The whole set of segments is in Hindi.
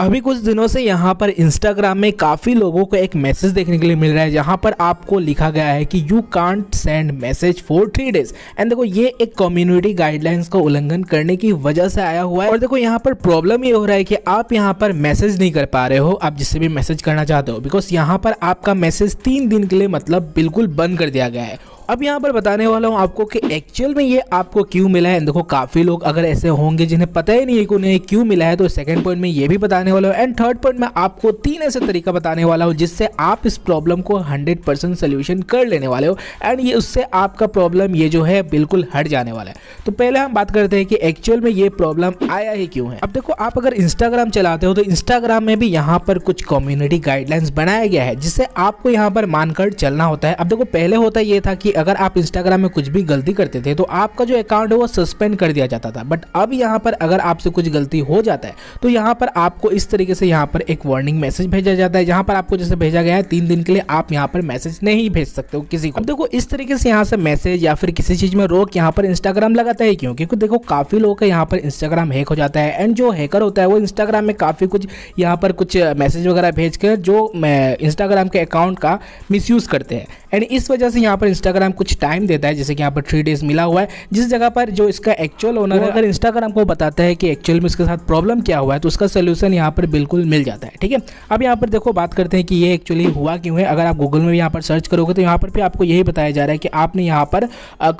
अभी कुछ दिनों से यहाँ पर इंस्टाग्राम में काफ़ी लोगों को एक मैसेज देखने के लिए मिल रहा है जहाँ पर आपको लिखा गया है कि you can't send message for three days and देखो ये एक कम्युनिटी गाइडलाइंस का उल्लंघन करने की वजह से आया हुआ है और देखो यहाँ पर प्रॉब्लम ये हो रहा है कि आप यहाँ पर मैसेज नहीं कर पा रहे हो आप जिससे भी मैसेज करना चाहते हो बिकॉज यहाँ पर आपका मैसेज तीन दिन के लिए मतलब बिल्कुल बंद कर दिया गया है अब यहाँ पर बताने वाला हूँ आपको कि एक्चुअल में ये आपको क्यों मिला है देखो काफ़ी लोग अगर ऐसे होंगे जिन्हें पता ही नहीं है कि उन्हें क्यों मिला है तो सेकंड पॉइंट में ये भी बताने वाला हूँ एंड थर्ड पॉइंट में आपको तीन ऐसे तरीका बताने वाला हूँ जिससे आप इस प्रॉब्लम को हंड्रेड परसेंट सोल्यूशन कर लेने वाले हो एंड ये उससे आपका प्रॉब्लम ये जो है बिल्कुल हट जाने वाला है तो पहले हम बात करते हैं कि एक्चुअल में ये प्रॉब्लम आया ही क्यों है अब देखो आप अगर इंस्टाग्राम चलाते हो तो इंस्टाग्राम में भी यहाँ पर कुछ कम्युनिटी गाइडलाइंस बनाया गया है जिससे आपको यहाँ पर मानकर चलना होता है अब देखो पहले होता यह था कि अगर आप इंस्टाग्राम में कुछ भी गलती करते थे तो आपका जो अकाउंट है वो सस्पेंड कर दिया जाता था बट अब यहाँ पर अगर आपसे कुछ गलती हो जाता है तो यहाँ पर आपको इस तरीके से यहाँ पर एक वार्निंग मैसेज भेजा जाता है जहाँ पर आपको जैसे भेजा गया है तीन दिन के लिए आप यहाँ पर मैसेज नहीं भेज सकते हो किसी को देखो इस तरीके से यहाँ से मैसेज या फिर किसी चीज़ में रोक यहाँ पर इंस्टाग्राम लगाता है क्यों क्योंकि देखो काफ़ी लोगों का यहाँ पर इंस्टाग्राम हैक हो जाता है एंड जो हैकर होता है वो इंस्टाग्राम में काफ़ी कुछ यहाँ पर कुछ मैसेज वगैरह भेज जो इंस्टाग्राम के अकाउंट का मिस करते हैं एंड इस वजह से यहाँ पर इंस्टाग्राम कुछ टाइम देता है जैसे कि यहाँ पर थ्री डेज मिला हुआ है जिस जगह पर जो इसका एक्चुअल ओनर अगर इंस्टाग्राम को बताता है कि एक्चुअल में इसके साथ प्रॉब्लम क्या हुआ है तो उसका सोल्यूशन यहाँ पर बिल्कुल मिल जाता है ठीक है अब यहाँ पर देखो बात करते हैं कि ये एक्चुअली हुआ क्यों है अगर आप गूगल में यहाँ पर सर्च करोगे तो यहाँ पर भी आपको यही बताया जा रहा है कि आपने यहाँ पर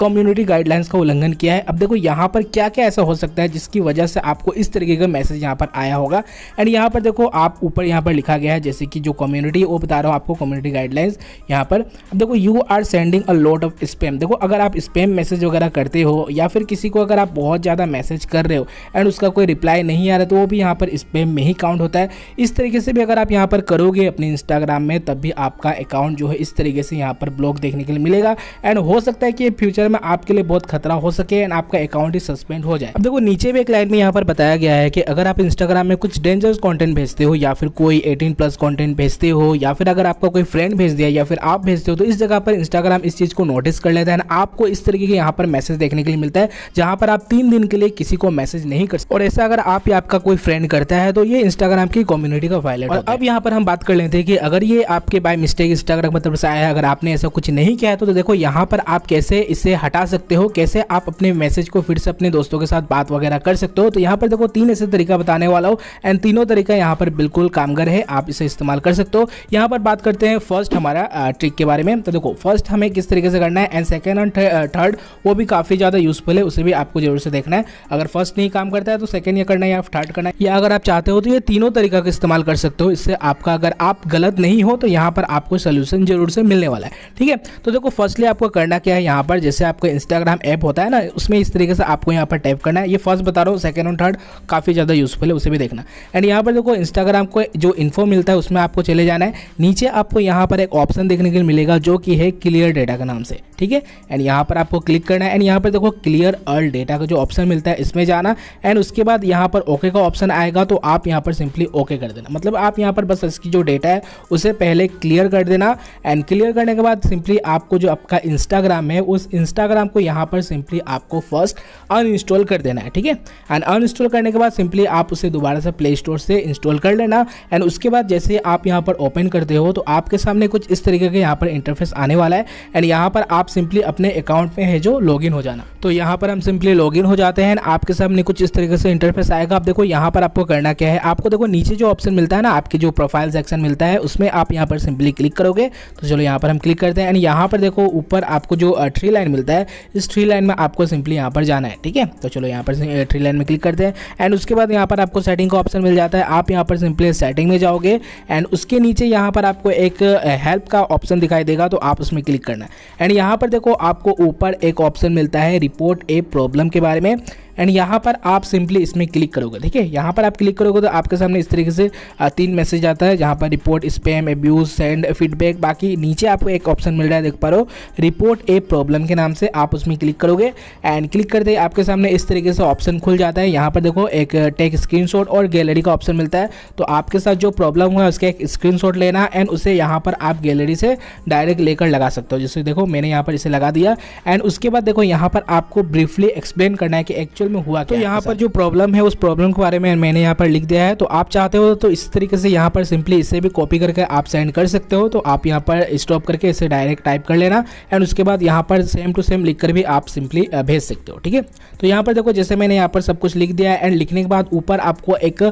कम्युनिटी गाइडलाइंस का उल्लंघन किया है अब देखो यहाँ पर क्या क्या ऐसा हो सकता है जिसकी वजह से आपको इस तरीके का मैसेज यहाँ पर आया होगा एंड यहाँ पर देखो आप ऊपर यहाँ पर लिखा गया है जैसे कि जो कम्युनिटी वो बता रहा हूँ आपको कम्युनिटी गाइडलाइंस यहाँ पर देखो you are sending a lot of spam देखो अगर आप स्पैम मैसेज वगैरह करते हो या फिर किसी को अगर आप बहुत ज़्यादा मैसेज कर रहे हो एंड उसका कोई रिप्लाई नहीं आ रहा तो वो भी यहाँ पर स्पैम में ही काउंट होता है इस तरीके से भी अगर आप यहाँ पर करोगे अपने इंस्टाग्राम में तब भी आपका अकाउंट जो है इस तरीके से यहाँ पर ब्लॉक देखने के लिए मिलेगा एंड हो सकता है कि फ्यूचर में आपके लिए बहुत खतरा हो सके एंड आपका अकाउंट ही सस्पेंड हो जाए अब देखो नीचे भी एक लाइन में यहाँ पर बताया गया है कि अगर आप इंस्टाग्राम में कुछ डेंजरस कॉन्टेंट भेजते हो या फिर कोई एटीन प्लस कॉन्टेंट भेजते हो या फिर अगर आपका कोई फ्रेंड भेज दिया या फिर आप भेजते हो तो इस जगह पर इंस्टाग्राम इस चीज़ को नोटिस कर लेता है आपको इस तरीके के यहाँ पर मैसेज देखने के लिए मिलता है जहां पर आप तीन दिन के लिए किसी को मैसेज नहीं कर सकते और ऐसा अगर आप या आपका कोई फ्रेंड करता है तो ये इंस्टाग्राम की कम्युनिटी का वायलेट और अब यहाँ पर हम बात कर लेते हैं कि अगर ये आपके बाय मिस्टेक इंस्टाग्राम मतलब से आया है अगर आपने ऐसा कुछ नहीं किया है तो, तो देखो यहाँ पर आप कैसे इसे हटा सकते हो कैसे आप अपने मैसेज को फिर से अपने दोस्तों के साथ बात वगैरह कर सकते हो तो यहाँ पर देखो तीन ऐसे तरीका बताने वाला हो एंड तीनों तरीका यहाँ पर बिल्कुल कामगर है आप इसे इस्तेमाल कर सकते हो यहाँ पर बात करते हैं फर्स्ट हमारा ट्रिक के बारे में तो देखो फर्स्ट हमें किस तरीके से करना है एंड सेकेंड एंड थर्ड वो भी काफ़ी ज़्यादा यूजफुल है उसे भी आपको जरूर से देखना है अगर फर्स्ट नहीं काम करता है तो सेकेंड ये करना है या थर्ड करना है या अगर आप चाहते हो तो ये तीनों तरीका का इस्तेमाल कर सकते हो इससे आपका अगर आप गलत नहीं हो तो यहाँ पर आपको सोल्यूशन जरूर से मिलने वाला है ठीक है तो देखो फर्स्टली आपको करना क्या है यहाँ पर जैसे आपको इंस्टाग्राम ऐप होता है ना उसमें इस तरीके से आपको यहाँ पर टाइप करना है ये फर्स्ट बता रहा हूँ सेकेंड एंड थर्ड काफ़ी ज़्यादा यूजफुल है उसे भी देखना एंड यहाँ पर देखो इंस्टाग्राम को जो इन्फो मिलता है उसमें आपको चले जाना है नीचे आपको यहाँ पर एक ऑप्शन देखने के लिए मिलेगा जो जो कि है क्लियर डेटा का नाम से ठीक है एंड यहाँ पर आपको क्लिक करना है एंड यहाँ पर देखो क्लियर ऑल डेटा का जो ऑप्शन मिलता है इसमें जाना एंड उसके बाद यहाँ पर ओके का ऑप्शन आएगा तो आप यहाँ पर सिंपली ओके कर देना मतलब आप यहाँ पर बस इसकी जो डेटा है उसे पहले क्लियर कर देना एंड क्लियर करने के बाद सिंपली आपको जो आपका इंस्टाग्राम है उस इंस्टाग्राम को यहाँ पर सिंपली आपको फर्स्ट अनइंस्टॉल कर देना है ठीक है एंड अनइंस्टॉल करने के बाद सिंपली आप उसे दोबारा से प्ले स्टोर से इंस्टॉल कर लेना एंड उसके बाद जैसे आप यहाँ पर ओपन करते हो तो आपके सामने कुछ इस तरीके के यहाँ पर इंटरफेस इंटरफेस आने वाला है एंड यहाँ पर आप सिंपली अपने अकाउंट में है जो लॉगिन हो जाना तो यहाँ पर हम सिंपली लॉगिन हो जाते हैं आपके सामने कुछ इस तरीके से इंटरफेस आएगा आप देखो यहाँ पर आपको करना क्या है आपको देखो नीचे जो ऑप्शन मिलता है ना आपके जो प्रोफाइल सेक्शन मिलता है उसमें आप यहाँ पर सिंपली क्लिक करोगे तो चलो यहाँ पर हम क्लिक करते हैं एंड यहाँ पर देखो ऊपर आपको जो थ्री लाइन मिलता है इस थ्री लाइन में आपको सिंपली यहाँ पर जाना है ठीक है तो चलो यहाँ पर थ्री लाइन में क्लिक करते हैं एंड उसके बाद यहाँ पर आपको सेटिंग का ऑप्शन मिल जाता है आप यहाँ पर सिंपली सेटिंग में जाओगे एंड उसके नीचे यहाँ पर आपको एक हेल्प का ऑप्शन दिखाई देगा मिलेगा तो आप उसमें क्लिक करना एंड यहाँ पर देखो आपको ऊपर एक ऑप्शन मिलता है रिपोर्ट ए प्रॉब्लम के बारे में एंड यहाँ पर आप सिंपली इसमें क्लिक करोगे ठीक है यहाँ पर आप क्लिक करोगे तो आपके सामने इस तरीके से तीन मैसेज आता है जहाँ पर report spam abuse send feedback बाकी नीचे आपको एक ऑप्शन मिल रहा है देख पा रहे हो रिपोर्ट ए प्रॉब्लम के नाम से आप उसमें क्लिक करोगे एंड क्लिक करते ही आपके सामने इस तरीके से ऑप्शन खुल जाता है यहाँ पर देखो एक टेक स्क्रीन और गैलरी का ऑप्शन मिलता है तो आपके साथ जो प्रॉब्लम हुआ उसका एक स्क्रीन लेना एंड उसे यहाँ पर आप गैलरी से डायरेक्ट लेकर लगा सकते हो जैसे देखो मैंने यहाँ पर इसे लगा दिया एंड उसके बाद देखो यहाँ पर आपको ब्रीफली एक्सप्लेन करना है कि एक्चुअल एक्चुअल में हुआ तो यहाँ पर जो प्रॉब्लम है उस प्रॉब्लम के बारे में मैंने यहाँ पर लिख दिया है तो आप चाहते हो तो इस तरीके से यहाँ पर सिंपली इसे भी कॉपी करके आप सेंड कर सकते हो तो आप यहाँ पर स्टॉप करके इसे डायरेक्ट टाइप कर लेना एंड उसके बाद यहाँ पर सेम टू सेम लिख भी आप सिंपली भेज सकते हो ठीक है तो यहाँ पर देखो जैसे मैंने यहाँ पर सब कुछ लिख दिया है एंड लिखने के बाद ऊपर आपको एक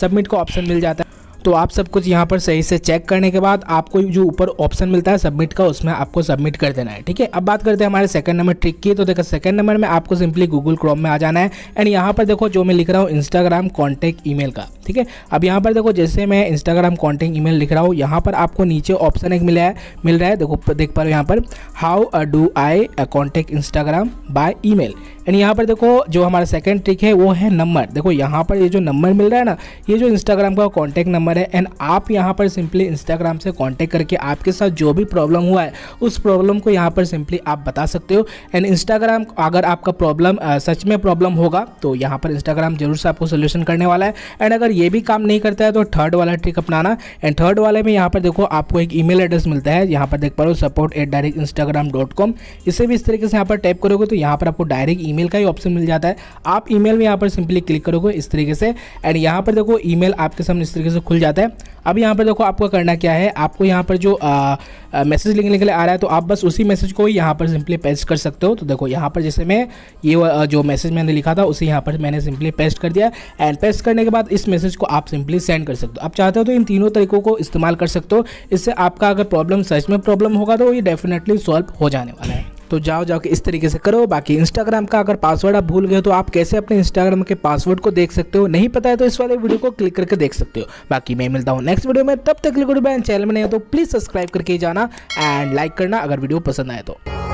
सबमिट का ऑप्शन मिल जाता है तो आप सब कुछ यहाँ पर सही से चेक करने के बाद आपको जो ऊपर ऑप्शन मिलता है सबमिट का उसमें आपको सबमिट कर देना है ठीक है अब बात करते हैं हमारे सेकंड नंबर ट्रिक की तो देखो सेकंड नंबर में आपको सिंपली गूगल क्रोम में आ जाना है एंड यहाँ पर देखो जो मैं लिख रहा हूँ इंस्टाग्राम कॉन्टेक्ट ई का ठीक है अब यहाँ पर देखो जैसे मैं इंस्टाग्राम कॉन्टेक्ट ई लिख रहा हूँ यहाँ पर आपको नीचे ऑप्शन एक मिला है मिल रहा है देखो देख पा रहे हो यहाँ पर how do I contact Instagram by e and यहाँ पर देखो जो हमारा सेकंड ट्रिक है वो है नंबर देखो यहाँ पर ये जो नंबर मिल रहा है ना ये जो इंस्टाग्राम का कॉन्टैक्ट नंबर नंबर है एंड आप यहाँ पर सिंपली इंस्टाग्राम से कॉन्टैक्ट करके आपके साथ जो भी प्रॉब्लम हुआ है उस प्रॉब्लम को यहाँ पर सिंपली आप बता सकते हो एंड इंस्टाग्राम अगर आपका प्रॉब्लम सच में प्रॉब्लम होगा तो यहाँ पर इंस्टाग्राम जरूर से आपको सोल्यूशन करने वाला है एंड अगर ये भी काम नहीं करता है तो थर्ड वाला ट्रिक अपनाना एंड थर्ड वाले में यहाँ पर देखो आपको एक ईमेल एड्रेस मिलता है यहाँ पर देख पा रहे हो support at direct Instagram dot com इसे भी इस तरीके से यहाँ पर टाइप करोगे तो यहाँ पर आपको डायरेक्ट ईमेल का ही ऑप्शन मिल जाता है आप ईमेल में यहाँ पर सिंपली क्लिक करोगे इस तरीके से एंड यहाँ पर देखो ईमेल आपके सामने इस तरीके से खुल जाता है अब यहाँ पर देखो आपको करना क्या है आपको यहाँ पर जो मैसेज लिखने के लिए आ रहा है तो आप बस उसी मैसेज को ही यहाँ पर सिंपली पेस्ट कर सकते हो तो देखो यहाँ पर जैसे मैं ये जो मैसेज मैंने लिखा था उसे यहाँ पर मैंने सिंपली पेस्ट कर दिया एंड पेस्ट करने के बाद इस मैसेज को आप सिंपली सेंड कर सकते हो आप चाहते हो तो इन तीनों तरीकों को इस्तेमाल कर सकते हो इससे आपका अगर प्रॉब्लम सर्च में प्रॉब्लम होगा तो ये डेफिनेटली सॉल्व हो जाने वाला है तो जाओ जाओ के इस तरीके से करो बाकी इंस्टाग्राम का अगर पासवर्ड आप भूल गए तो आप कैसे अपने इंस्टाग्राम के पासवर्ड को देख सकते हो नहीं पता है तो इस वाले वीडियो को क्लिक करके देख सकते हो बाकी मैं मिलता हूँ नेक्स्ट वीडियो में तब तक क्लिक चैनल में नहीं हो तो प्लीज़ सब्सक्राइब करके जाना एंड लाइक करना अगर वीडियो पसंद आए तो